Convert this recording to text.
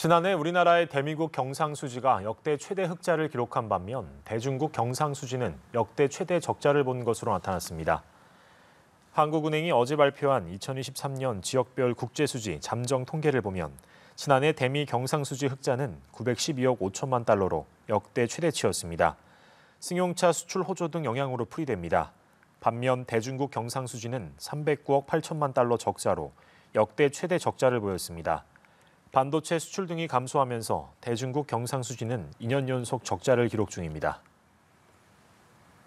지난해 우리나라의 대미국 경상수지가 역대 최대 흑자를 기록한 반면 대중국 경상수지는 역대 최대 적자를 본 것으로 나타났습니다. 한국은행이 어제 발표한 2023년 지역별 국제수지 잠정 통계를 보면 지난해 대미 경상수지 흑자는 912억 5천만 달러로 역대 최대치였습니다. 승용차 수출 호조 등 영향으로 풀이됩니다. 반면 대중국 경상수지는 309억 8천만 달러 적자로 역대 최대 적자를 보였습니다. 반도체 수출 등이 감소하면서 대중국 경상수지는 2년 연속 적자를 기록 중입니다.